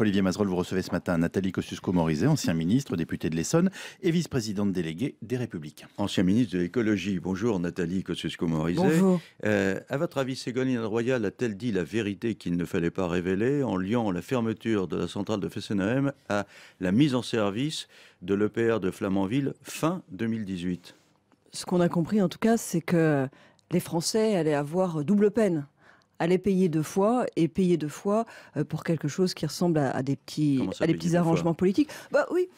Olivier Mazerolle, vous recevez ce matin Nathalie Kosciusko-Morizet, ancien ministre, députée de l'Essonne et vice-présidente déléguée des Républicains. Ancien ministre de l'écologie. Bonjour Nathalie Kosciusko-Morizet. Bonjour. Euh, à votre avis, Ségolène Royal a-t-elle dit la vérité qu'il ne fallait pas révéler en liant la fermeture de la centrale de Fessenheim à la mise en service de l'EPR de Flamanville fin 2018 Ce qu'on a compris en tout cas, c'est que les Français allaient avoir double peine aller payer deux fois et payer deux fois euh, pour quelque chose qui ressemble à, des petits, arrangements politiques. Bah oui,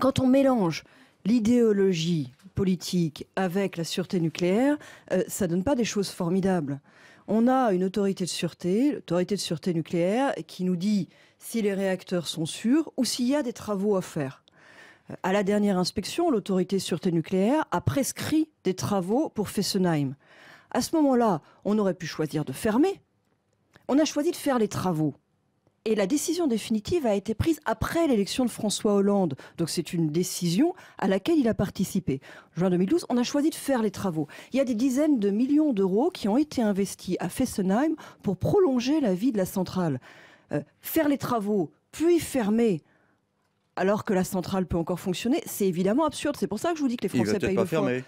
quand on mélange l'idéologie politique avec la sûreté nucléaire, euh, ça donne pas des choses formidables. On a une autorité de sûreté, l'autorité de sûreté nucléaire, qui nous dit si les réacteurs sont sûrs ou s'il y a des travaux à faire. Euh, à la dernière inspection, l'autorité de sûreté nucléaire a prescrit des travaux pour Fessenheim. À ce moment-là, on aurait pu choisir de fermer. On a choisi de faire les travaux. Et la décision définitive a été prise après l'élection de François Hollande. Donc c'est une décision à laquelle il a participé. juin 2012, on a choisi de faire les travaux. Il y a des dizaines de millions d'euros qui ont été investis à Fessenheim pour prolonger la vie de la centrale. Euh, faire les travaux, puis fermer, alors que la centrale peut encore fonctionner, c'est évidemment absurde. C'est pour ça que je vous dis que les Français payent pas fermer.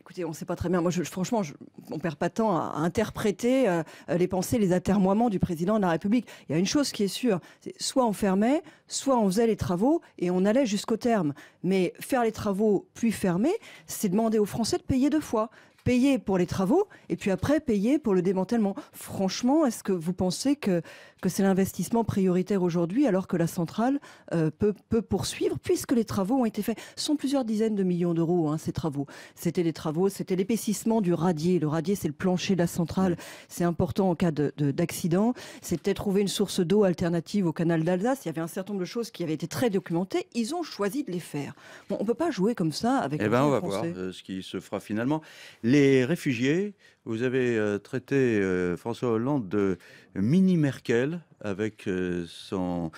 Écoutez, on ne sait pas très bien. Moi, franchement, on ne perd pas de temps à, interpréter euh, les pensées, les atermoiements du président de la République. Il y a une chose qui est sûre, soit on fermait, soit on faisait les travaux et on allait jusqu'au terme. Mais faire les travaux puis fermer, c'est demander aux Français de payer deux fois payer pour les travaux et puis après payer pour le démantèlement. Franchement, est-ce que vous pensez que, que c'est l'investissement prioritaire aujourd'hui alors que la centrale euh, peut, peut poursuivre puisque les travaux ont été faits Ce sont plusieurs dizaines de millions d'euros, hein, ces travaux. C'était les travaux, c'était l'épaississement du radier. Le radier, c'est le plancher de la centrale. C'est important en cas d'accident. C'est peut c'était trouver une source d'eau alternative au canal d'Alsace. Il y avait un certain nombre de choses qui avaient été très documentées. Ils ont choisi de les faire. on ne peut pas jouer comme ça avec eh bien, on va voir euh, ce qui se fera finalement. Les réfugiés, vous avez euh, traité euh, François Hollande de mini Merkel avec euh, son,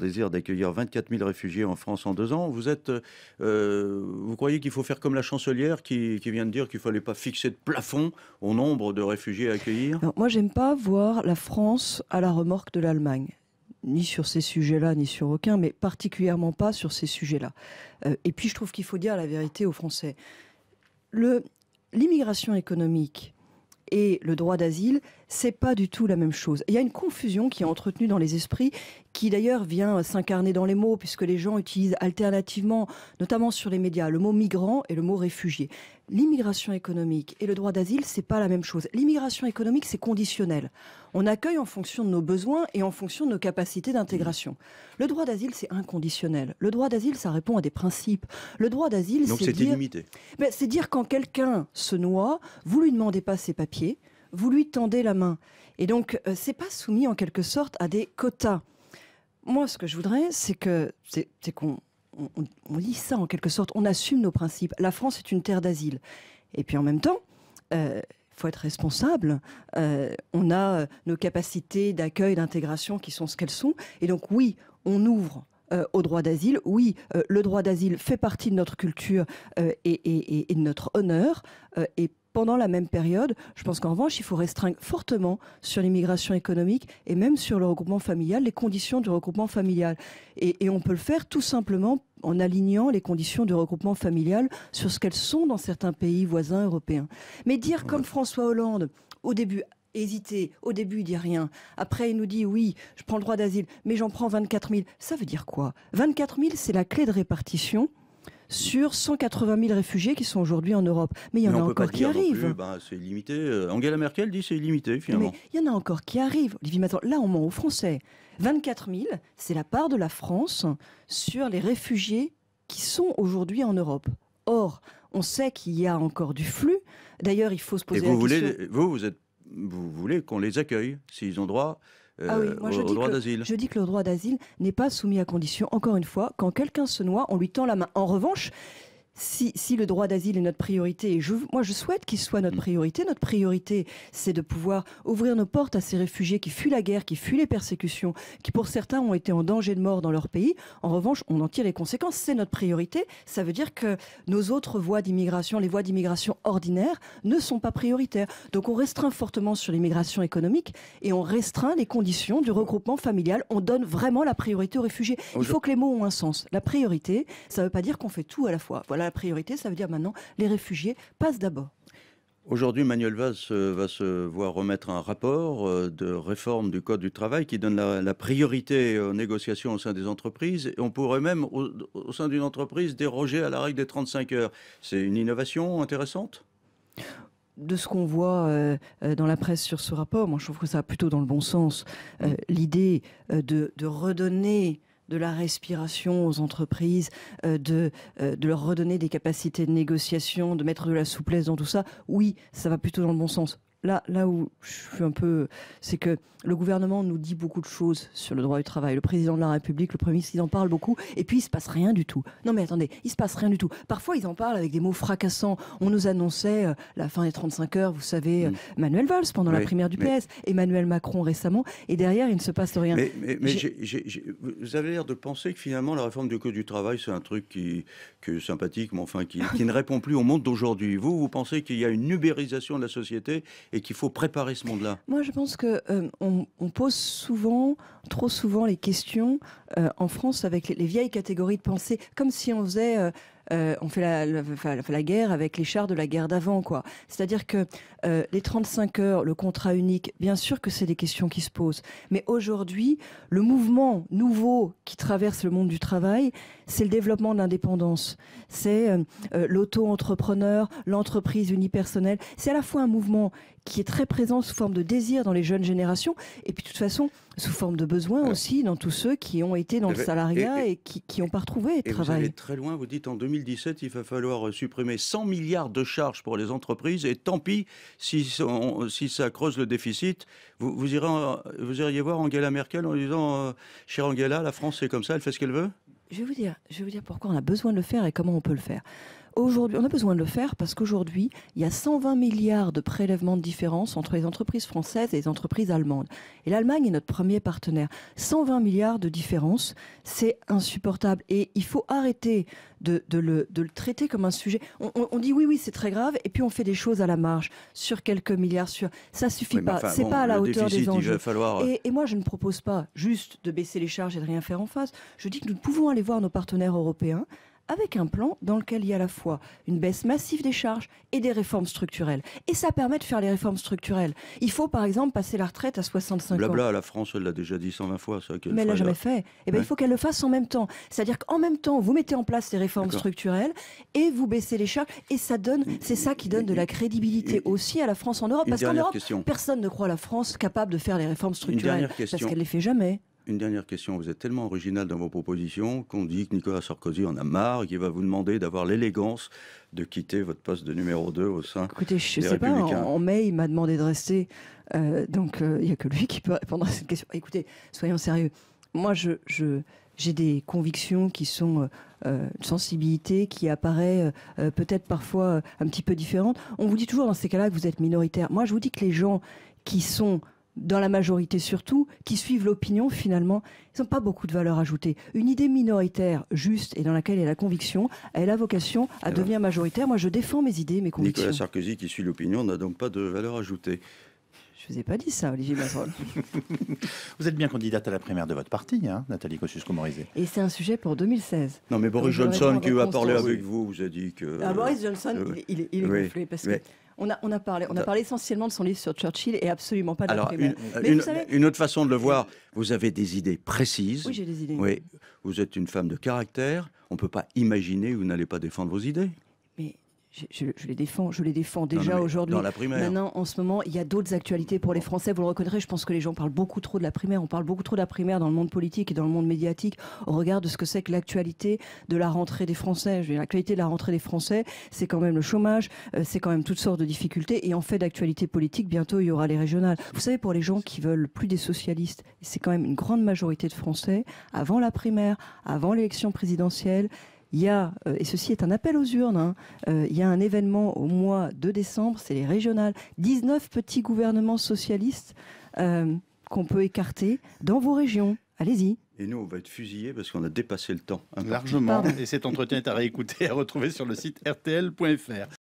désir d'accueillir 24 000 réfugiés en France en deux ans. Vous, êtes, vous croyez qu'il faut faire comme la chancelière qui, vient de dire qu'il ne fallait pas fixer de plafond au nombre de réfugiés à accueillir Moi, j'aime pas voir la France à la remorque de l'Allemagne ni sur ces sujets-là, ni sur aucun, mais particulièrement pas sur ces sujets-là. et puis, je trouve qu'il faut dire la vérité aux Français. Le, l'immigration économique et le droit d'asile c'est pas du tout la même chose. Il y a une confusion qui est entretenue dans les esprits, qui d'ailleurs vient s'incarner dans les mots, puisque les gens utilisent alternativement, notamment sur les médias, le mot migrant et le mot réfugié. L'immigration économique et le droit d'asile, c'est pas la même chose. L'immigration économique, c'est conditionnel. On accueille en fonction de nos besoins et en fonction de nos capacités d'intégration. Le droit d'asile, c'est inconditionnel. Le droit d'asile, ça répond à des principes. Le droit d'asile, c'est dire... illimité. Ben, c'est dire quand quelqu'un se noie, vous lui demandez pas ses papiers, vous lui tendez la main. Et donc, euh, c'est pas soumis en quelque sorte à des quotas. Moi, ce que je voudrais, c'est que c'est qu'on on, ça en quelque sorte, on assume nos principes. La France est une terre d'asile. Et puis en même temps, il euh, faut être responsable. Euh, on a nos capacités d'accueil, d'intégration qui sont ce qu'elles sont. Et donc oui, on ouvre au droit d'asile. Oui, le droit d'asile fait partie de notre culture et, et, de notre honneur. et pendant la même période. Je pense qu'en revanche, il faut restreindre fortement sur l'immigration économique et même sur le regroupement familial, les conditions du regroupement familial. Et, on peut le faire tout simplement en alignant les conditions du regroupement familial sur ce qu'elles sont dans certains pays voisins européens. Mais dire comme François Hollande, au début, hésiter, au début il rien, après il nous dit oui, je prends le droit d'asile, mais j'en prends 24 000, ça veut dire quoi 24 000, c'est la clé de répartition sur 180 000 réfugiés qui sont aujourd'hui en Europe. Mais il y en a encore qui arrivent. Bah, c'est limité. Euh, Angela Merkel dit c'est limité finalement. Mais il y en a encore qui arrivent. Olivier là on ment aux Français. 24 000, c'est la part de la France sur les réfugiés qui sont aujourd'hui en Europe. Or, on sait qu'il y a encore du flux. D'ailleurs, il faut se poser Et vous la voulez, question... Vous, vous, êtes, vous voulez qu'on les accueille s'ils ont droit je dis que le droit d'asile n'est pas soumis à condition, encore une fois, quand quelqu'un se noie, on lui tend la main. En revanche, si, le droit d'asile est notre priorité, et moi je souhaite qu'il soit notre mm. priorité, notre priorité c'est de pouvoir ouvrir nos portes à ces réfugiés qui fuient la guerre, qui fuient les persécutions, qui pour certains ont été en danger de mort dans leur pays. En revanche, on en tire les conséquences, c'est notre priorité. Ça veut dire que nos autres voies d'immigration, les voies d'immigration ordinaires, ne sont pas prioritaires. Donc on restreint fortement sur l'immigration économique et on restreint les conditions du regroupement familial. On donne vraiment la priorité aux réfugiés. Il faut que les mots ont un sens. La priorité, ça ne veut pas dire qu'on fait tout à la fois. Voilà la priorité, ça veut dire maintenant les réfugiés passent d'abord. Aujourd'hui, Manuel Valls euh, va se voir remettre un rapport euh, de réforme du Code du travail qui donne la, priorité aux négociations au sein des entreprises. Et on pourrait même, au, sein d'une entreprise, déroger à la règle des 35 heures. C'est une innovation intéressante de ce qu'on voit euh, dans la presse sur ce rapport, moi je trouve que ça a plutôt dans le bon sens. Mm. L'idée de, de, redonner de la respiration aux entreprises, euh, euh, de leur redonner des capacités de négociation, de mettre de la souplesse dans tout ça, oui, ça va plutôt dans le bon sens là, là où je suis un peu, c'est que le gouvernement nous dit beaucoup de choses sur le droit du travail. Le président de la République, le premier ministre, ils en parlent beaucoup. Et puis, il se passe rien du tout. Non, mais attendez, il se passe rien du tout. Parfois, ils en parlent avec des mots fracassants. On nous annonçait euh, la fin des 35 heures, vous savez, euh, mm. Manuel Valls pendant la primaire du PS, Emmanuel Macron récemment. Et derrière, il ne se passe rien. Mais, mais, vous avez l'air de penser que finalement, la réforme du Code du travail, c'est un truc qui, que sympathique, mais enfin, qui, qui ne répond plus au monde d'aujourd'hui. Vous, vous pensez qu'il y a une ubérisation de la société et qu'il faut préparer ce monde-là Moi, je pense qu'on euh, pose souvent, trop souvent, les questions euh, en France avec les, vieilles catégories de pensée, comme si on faisait euh, euh, on fait la, guerre avec les chars de la guerre d'avant, quoi. C'est-à-dire que euh, les 35 heures, le contrat unique, bien sûr que c'est des questions qui se posent. Mais aujourd'hui, le mouvement nouveau qui traverse le monde du travail, c'est le développement de l'indépendance. C'est euh, l'auto-entrepreneur, l'entreprise unipersonnelle. C'est à la fois un mouvement qui est très présent sous forme de désir dans les jeunes générations. Et puis, de toute façon, sous forme de besoin aussi dans tous ceux qui ont été dans eh le ben, salariat et, qui n'ont pas retrouvé de travail. Vous allez très loin, vous dites en 2017, il va falloir euh, supprimer 100 milliards de charges pour les entreprises et tant pis si, ça creuse le déficit. Vous, iriez voir Angela Merkel en disant, euh, chère Angela, la France c'est comme ça, elle fait ce qu'elle veut je vais, vous dire, je vais vous dire pourquoi on a besoin de le faire et comment on peut le faire. Aujourd'hui, on a besoin de le faire parce qu'aujourd'hui, il y a 120 milliards de prélèvements de différence entre les entreprises françaises et les entreprises allemandes. Et l'Allemagne est notre premier partenaire. 120 milliards de différence, c'est insupportable. Et il faut arrêter de, de, le, traiter comme un sujet. On, dit oui, oui, c'est très grave, et puis on fait des choses à la marge, sur quelques milliards, sur... Ça suffit pas. ce c'est pas à la hauteur des enjeux. Euh, et, et, moi, je ne propose pas juste de baisser les charges et de rien faire en face. Je dis que nous pouvons aller voir nos partenaires européens avec un plan dans lequel il y a à la fois une baisse massive des charges et des réformes structurelles. Et ça permet de faire les réformes structurelles. Il faut par exemple passer la retraite à 65 ans. Blabla, la France, elle l'a déjà dit 120 fois. Ça, elle Mais l'a jamais fait. Et eh ben, Il faut qu'elle le fasse en même temps. C'est-à-dire qu'en même temps, vous mettez en place les réformes structurelles et vous baissez les charges. Et ça donne, c'est ça qui donne de la crédibilité aussi à la France en Europe. Parce qu'en Europe, personne ne croit la France capable de faire les réformes structurelles. Parce qu'elle ne les fait jamais. Une dernière question. Vous êtes tellement original dans vos propositions qu'on dit que Nicolas Sarkozy en a marre, qu'il va vous demander d'avoir l'élégance de quitter votre poste de numéro 2 au sein. Écoutez, je ne sais pas. En, mai, il m'a demandé de rester. Euh, donc, euh, il n'y a que lui qui peut répondre à cette question. Écoutez, soyons sérieux. Moi, je, j'ai des convictions qui sont euh, une sensibilité qui apparaît peut-être parfois un petit peu différente. On vous dit toujours dans ces cas-là que vous êtes minoritaire. Moi, je vous dis que les gens qui sont dans la majorité surtout, qui suivent l'opinion finalement, ils n'ont pas beaucoup de valeur ajoutée. Une idée minoritaire, juste et dans laquelle est a conviction, elle a vocation à devenir majoritaire. Moi, je défends mes idées, mes convictions. Nicolas Sarkozy, qui suit l'opinion, n'a donc pas de valeur ajoutée. Je ne vous ai pas dit ça, Olivier Mazzol. vous êtes bien candidate à la primaire de votre parti, hein, Nathalie Kosciusko-Morizet. Et c'est un sujet pour 2016. Non, mais Boris Johnson, qui a parlé avec vous, vous a dit que. Ah, Boris Johnson, euh, il, est, il parce que. On a, on a, parlé, on a parlé essentiellement de son livre sur Churchill et absolument pas de la primaire. Une, autre façon de le voir, vous avez des idées précises. Oui, j'ai des idées. Oui, vous êtes une femme de caractère. On ne peut pas imaginer que vous n'allez pas défendre vos idées je, je, les défends, je les défends déjà aujourd'hui. Maintenant, en ce moment, il y a d'autres actualités pour les Français. Vous le reconnaîtrez, je pense que les gens parlent beaucoup trop de la primaire. On parle beaucoup trop de la primaire dans le monde politique et dans le monde médiatique au regard de ce que c'est que l'actualité de la rentrée des Français. L'actualité de la rentrée des Français, c'est quand même le chômage, euh, c'est quand même toutes sortes de difficultés. Et en fait, d'actualité politique, bientôt il y aura les régionales. Vous savez, pour les gens qui veulent plus des socialistes, c'est quand même une grande majorité de Français avant la primaire, avant l'élection présidentielle il y a, euh, et ceci est un appel aux urnes, hein, euh, il y a un événement au mois de décembre, c'est les régionales. 19 petits gouvernements socialistes euh, qu'on peut écarter dans vos régions. Allez-y. Et nous, on va être fusillés parce qu'on a dépassé le temps. Largement. Et cet entretien est à réécouter et à retrouver sur le site rtl.fr.